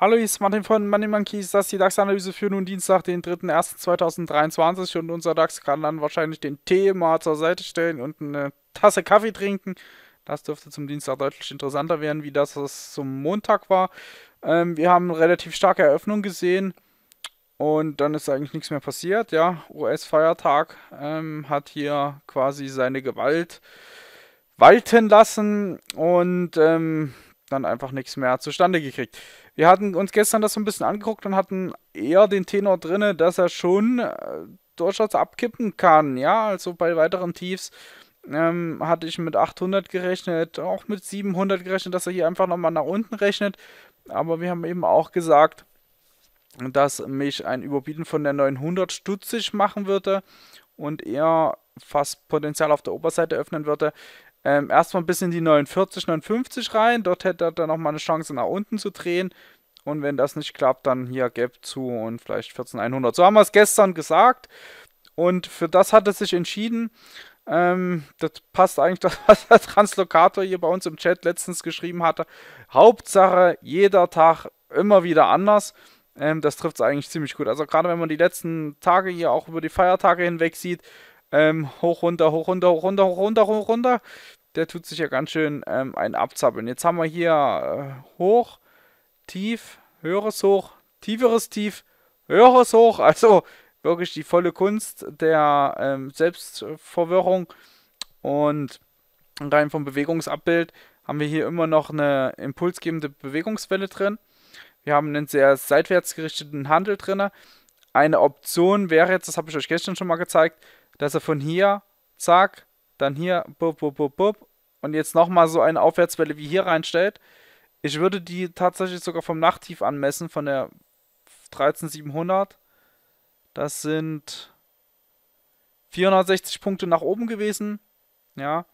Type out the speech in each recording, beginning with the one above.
Hallo, hier ist Martin von Money Monkeys. Das ist die DAX-Analyse für nun Dienstag, den 3.1.2023. Und unser DAX kann dann wahrscheinlich den Tee mal zur Seite stellen und eine Tasse Kaffee trinken. Das dürfte zum Dienstag deutlich interessanter werden, wie das es zum Montag war. Ähm, wir haben eine relativ starke Eröffnung gesehen. Und dann ist eigentlich nichts mehr passiert. Ja, US-Feiertag ähm, hat hier quasi seine Gewalt walten lassen und ähm, dann einfach nichts mehr zustande gekriegt. Wir hatten uns gestern das so ein bisschen angeguckt und hatten eher den Tenor drinne, dass er schon äh, durchaus abkippen kann. Ja, also bei weiteren Tiefs ähm, hatte ich mit 800 gerechnet, auch mit 700 gerechnet, dass er hier einfach nochmal nach unten rechnet. Aber wir haben eben auch gesagt, dass mich ein Überbieten von der 900 stutzig machen würde und eher fast Potenzial auf der Oberseite öffnen würde. Ähm, erstmal ein bisschen die 49, 59 rein. Dort hätte er dann nochmal eine Chance nach unten zu drehen. Und wenn das nicht klappt, dann hier Gap zu und vielleicht 14100. So haben wir es gestern gesagt. Und für das hat er sich entschieden. Ähm, das passt eigentlich was der Translokator hier bei uns im Chat letztens geschrieben hatte. Hauptsache, jeder Tag immer wieder anders. Ähm, das trifft es eigentlich ziemlich gut. Also gerade wenn man die letzten Tage hier auch über die Feiertage hinweg sieht, ähm, hoch, runter, hoch, runter, hoch, runter, hoch, runter, hoch, runter, der tut sich ja ganz schön ähm, einen abzappeln. Jetzt haben wir hier äh, hoch, tief, höheres Hoch, tieferes Tief, höheres Hoch. Also wirklich die volle Kunst der ähm, Selbstverwirrung und rein vom Bewegungsabbild haben wir hier immer noch eine impulsgebende Bewegungswelle drin. Wir haben einen sehr seitwärts gerichteten Handel drin. Eine Option wäre jetzt, das habe ich euch gestern schon mal gezeigt, dass er von hier, zack, dann hier, bub, bub, bub, bub, und jetzt nochmal so eine Aufwärtswelle wie hier reinstellt. Ich würde die tatsächlich sogar vom Nachttief anmessen, von der 13700. Das sind 460 Punkte nach oben gewesen. Ja,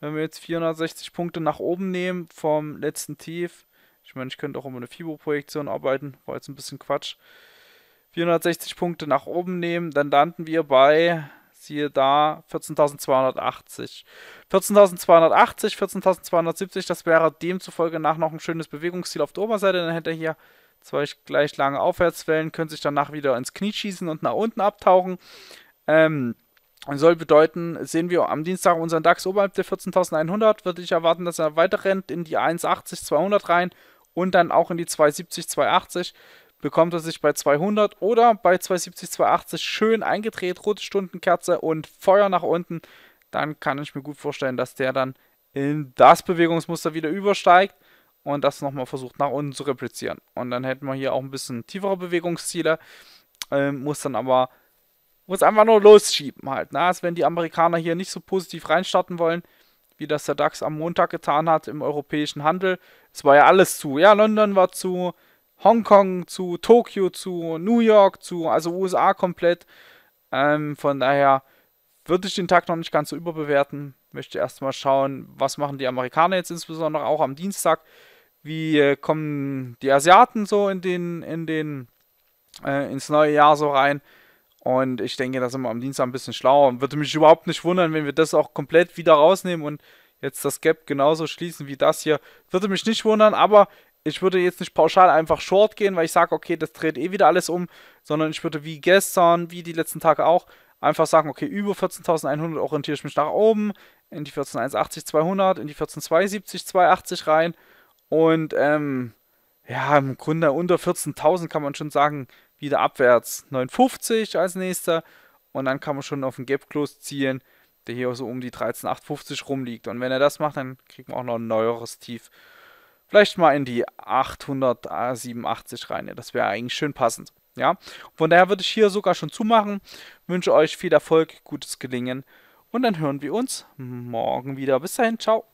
wenn wir jetzt 460 Punkte nach oben nehmen vom letzten Tief, ich meine, ich könnte auch immer eine Fibo-Projektion arbeiten, war jetzt ein bisschen Quatsch. 460 Punkte nach oben nehmen, dann landen wir bei, siehe da, 14.280. 14.280, 14.270, das wäre demzufolge nach noch ein schönes Bewegungsziel auf der Oberseite, dann hätte er hier zwei gleich lange Aufwärtswellen, könnte sich danach wieder ins Knie schießen und nach unten abtauchen. Ähm, soll bedeuten, sehen wir am Dienstag unseren DAX oberhalb der 14.100, würde ich erwarten, dass er weiter rennt in die 1,80, 200 rein und dann auch in die 2,70, 2,80. Bekommt er sich bei 200 oder bei 2,70, 2,80 schön eingedreht, rote Stundenkerze und Feuer nach unten, dann kann ich mir gut vorstellen, dass der dann in das Bewegungsmuster wieder übersteigt und das nochmal versucht nach unten zu replizieren. Und dann hätten wir hier auch ein bisschen tiefere Bewegungsziele, ähm, muss dann aber muss einfach nur losschieben halt. Ne? Als wenn die Amerikaner hier nicht so positiv reinstarten wollen, wie das der DAX am Montag getan hat im europäischen Handel. Es war ja alles zu. Ja, London war zu, Hongkong zu, Tokio zu, New York zu, also USA komplett. Ähm, von daher würde ich den Tag noch nicht ganz so überbewerten. Möchte erstmal schauen, was machen die Amerikaner jetzt insbesondere auch am Dienstag. Wie äh, kommen die Asiaten so in den, in den, äh, ins neue Jahr so rein? Und ich denke, da sind wir am Dienstag ein bisschen schlauer. Und würde mich überhaupt nicht wundern, wenn wir das auch komplett wieder rausnehmen und jetzt das Gap genauso schließen wie das hier. Würde mich nicht wundern, aber ich würde jetzt nicht pauschal einfach short gehen, weil ich sage, okay, das dreht eh wieder alles um, sondern ich würde wie gestern, wie die letzten Tage auch, einfach sagen, okay, über 14.100 orientiere ich mich nach oben, in die 14.180, 200, in die 14.270, 280 rein. Und ähm, ja, im Grunde unter 14.000 kann man schon sagen, wieder abwärts 9,50 als nächster und dann kann man schon auf den Gap Close zielen, der hier so um die 13,850 rumliegt. Und wenn er das macht, dann kriegt man auch noch ein neueres Tief. Vielleicht mal in die 887 rein. Ja, das wäre eigentlich schön passend. Ja, von daher würde ich hier sogar schon zumachen. Wünsche euch viel Erfolg, gutes Gelingen und dann hören wir uns morgen wieder. Bis dahin, ciao.